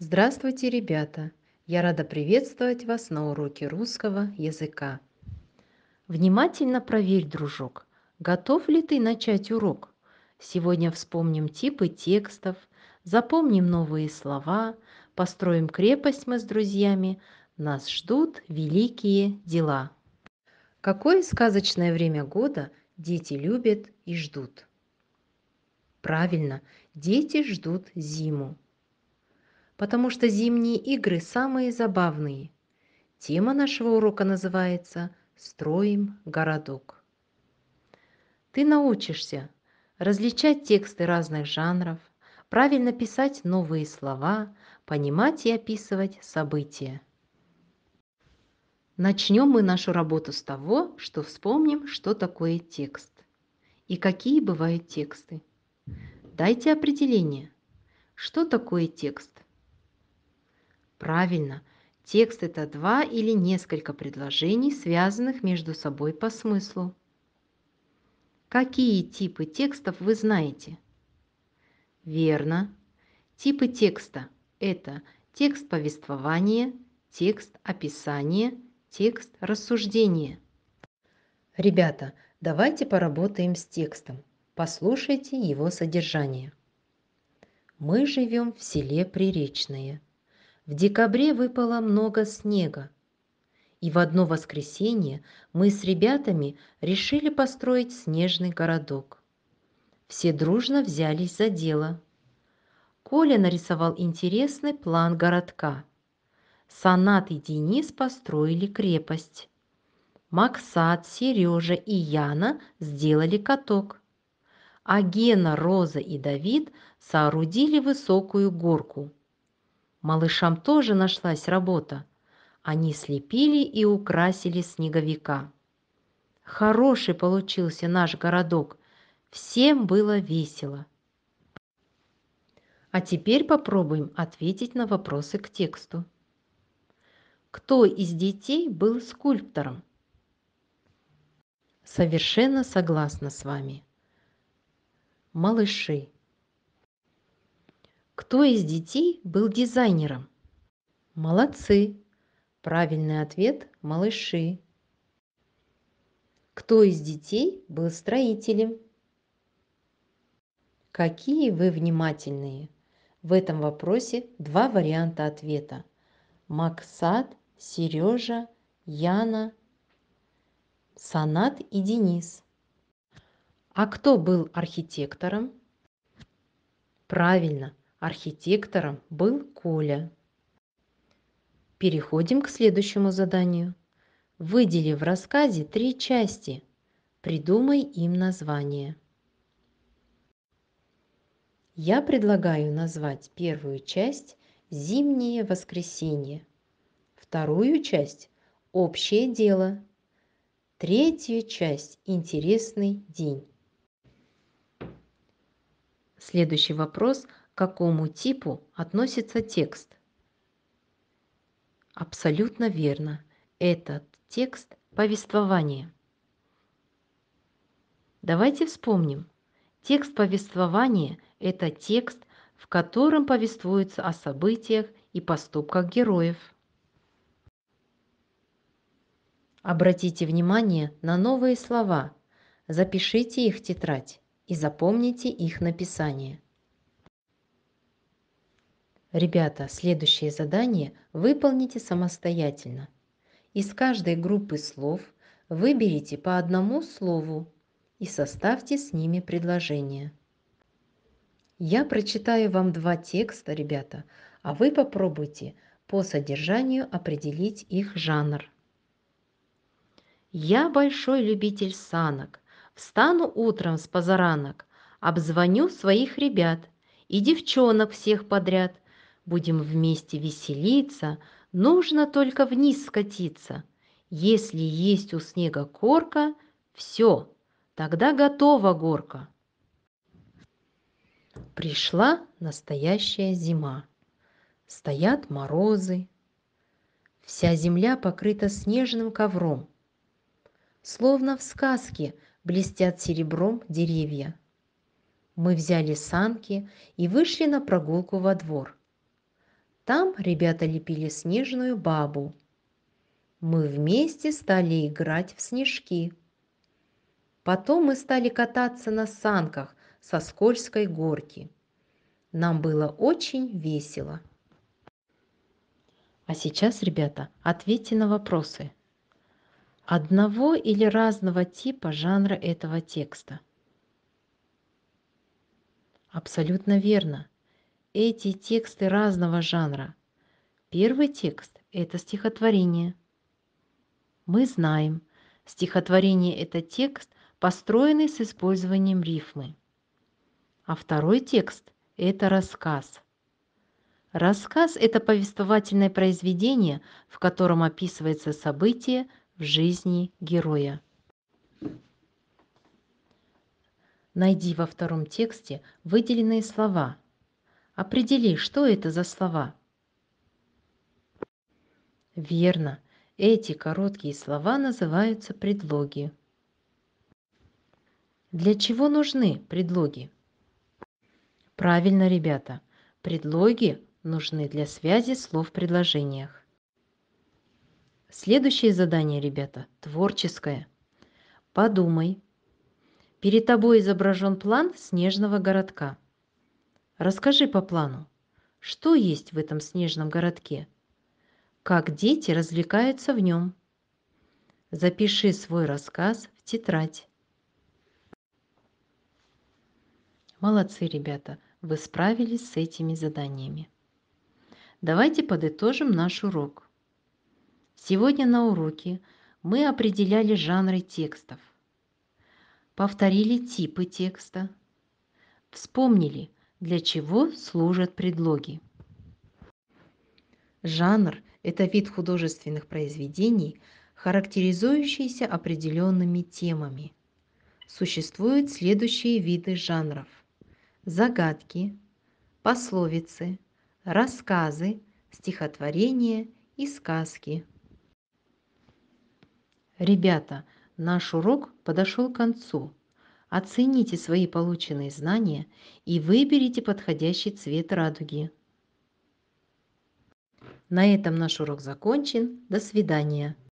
Здравствуйте, ребята! Я рада приветствовать вас на уроке русского языка. Внимательно проверь, дружок, готов ли ты начать урок. Сегодня вспомним типы текстов, запомним новые слова, построим крепость мы с друзьями. Нас ждут великие дела. Какое сказочное время года дети любят и ждут? Правильно, дети ждут зиму потому что зимние игры самые забавные. Тема нашего урока называется «Строим городок». Ты научишься различать тексты разных жанров, правильно писать новые слова, понимать и описывать события. Начнем мы нашу работу с того, что вспомним, что такое текст и какие бывают тексты. Дайте определение. Что такое текст? Правильно, текст – это два или несколько предложений, связанных между собой по смыслу. Какие типы текстов вы знаете? Верно. Типы текста – это текст повествования, текст описания, текст рассуждения. Ребята, давайте поработаем с текстом. Послушайте его содержание. Мы живем в селе Приречное – в декабре выпало много снега. И в одно воскресенье мы с ребятами решили построить снежный городок. Все дружно взялись за дело. Коля нарисовал интересный план городка. Санат и Денис построили крепость. Максат, Сережа и Яна сделали каток. А Гена, Роза и Давид соорудили высокую горку – Малышам тоже нашлась работа. Они слепили и украсили снеговика. Хороший получился наш городок. Всем было весело. А теперь попробуем ответить на вопросы к тексту. Кто из детей был скульптором? Совершенно согласна с вами. Малыши. Кто из детей был дизайнером? Молодцы! Правильный ответ – малыши. Кто из детей был строителем? Какие вы внимательные! В этом вопросе два варианта ответа. Максат, Сережа, Яна, Санат и Денис. А кто был архитектором? Правильно, Архитектором был Коля. Переходим к следующему заданию. Выдели в рассказе три части. Придумай им название. Я предлагаю назвать первую часть «Зимнее воскресенье», вторую часть «Общее дело», третью часть «Интересный день». Следующий вопрос к какому типу относится текст. Абсолютно верно. Этот текст – повествование. Давайте вспомним. Текст повествования – это текст, в котором повествуется о событиях и поступках героев. Обратите внимание на новые слова, запишите их в тетрадь и запомните их написание – Ребята, следующее задание выполните самостоятельно. Из каждой группы слов выберите по одному слову и составьте с ними предложение. Я прочитаю вам два текста, ребята, а вы попробуйте по содержанию определить их жанр. Я большой любитель санок. Встану утром с позаранок, обзвоню своих ребят и девчонок всех подряд – будем вместе веселиться, нужно только вниз скатиться. Если есть у снега корка, все, тогда готова горка. Пришла настоящая зима. Стоят морозы. Вся земля покрыта снежным ковром. Словно в сказке блестят серебром деревья. Мы взяли санки и вышли на прогулку во двор. Там ребята лепили снежную бабу. Мы вместе стали играть в снежки. Потом мы стали кататься на санках со скользкой горки. Нам было очень весело. А сейчас, ребята, ответьте на вопросы. Одного или разного типа жанра этого текста? Абсолютно верно эти тексты разного жанра. Первый текст – это стихотворение. Мы знаем, стихотворение – это текст, построенный с использованием рифмы. А второй текст – это рассказ. Рассказ – это повествовательное произведение, в котором описывается событие в жизни героя. Найди во втором тексте выделенные слова – определи что это за слова верно эти короткие слова называются предлоги для чего нужны предлоги правильно ребята предлоги нужны для связи слов в предложениях Следующее задание, ребята, творческое. Подумай. Перед тобой изображен план снежного городка. Расскажи по плану, что есть в этом снежном городке? Как дети развлекаются в нем? Запиши свой рассказ в тетрадь. Молодцы, ребята, вы справились с этими заданиями. Давайте подытожим наш урок. Сегодня на уроке мы определяли жанры текстов, повторили типы текста, вспомнили – для чего служат предлоги. Жанр – это вид художественных произведений, характеризующийся определенными темами. Существуют следующие виды жанров. Загадки, пословицы, рассказы, стихотворения и сказки. Ребята, наш урок подошел к концу. Оцените свои полученные знания и выберите подходящий цвет радуги. На этом наш урок закончен. До свидания.